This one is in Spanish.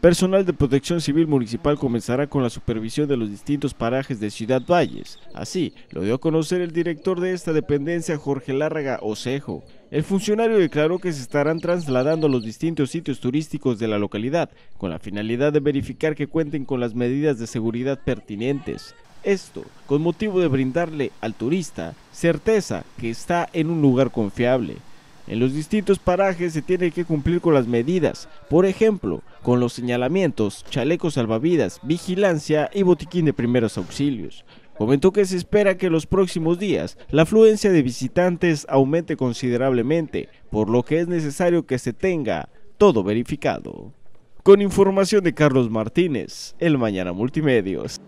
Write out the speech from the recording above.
Personal de Protección Civil Municipal comenzará con la supervisión de los distintos parajes de Ciudad Valles. Así lo dio a conocer el director de esta dependencia, Jorge Lárraga Osejo. El funcionario declaró que se estarán trasladando a los distintos sitios turísticos de la localidad, con la finalidad de verificar que cuenten con las medidas de seguridad pertinentes. Esto con motivo de brindarle al turista certeza que está en un lugar confiable. En los distintos parajes se tiene que cumplir con las medidas, por ejemplo, con los señalamientos, chalecos salvavidas, vigilancia y botiquín de primeros auxilios. Comentó que se espera que en los próximos días la afluencia de visitantes aumente considerablemente, por lo que es necesario que se tenga todo verificado. Con información de Carlos Martínez, El Mañana Multimedios.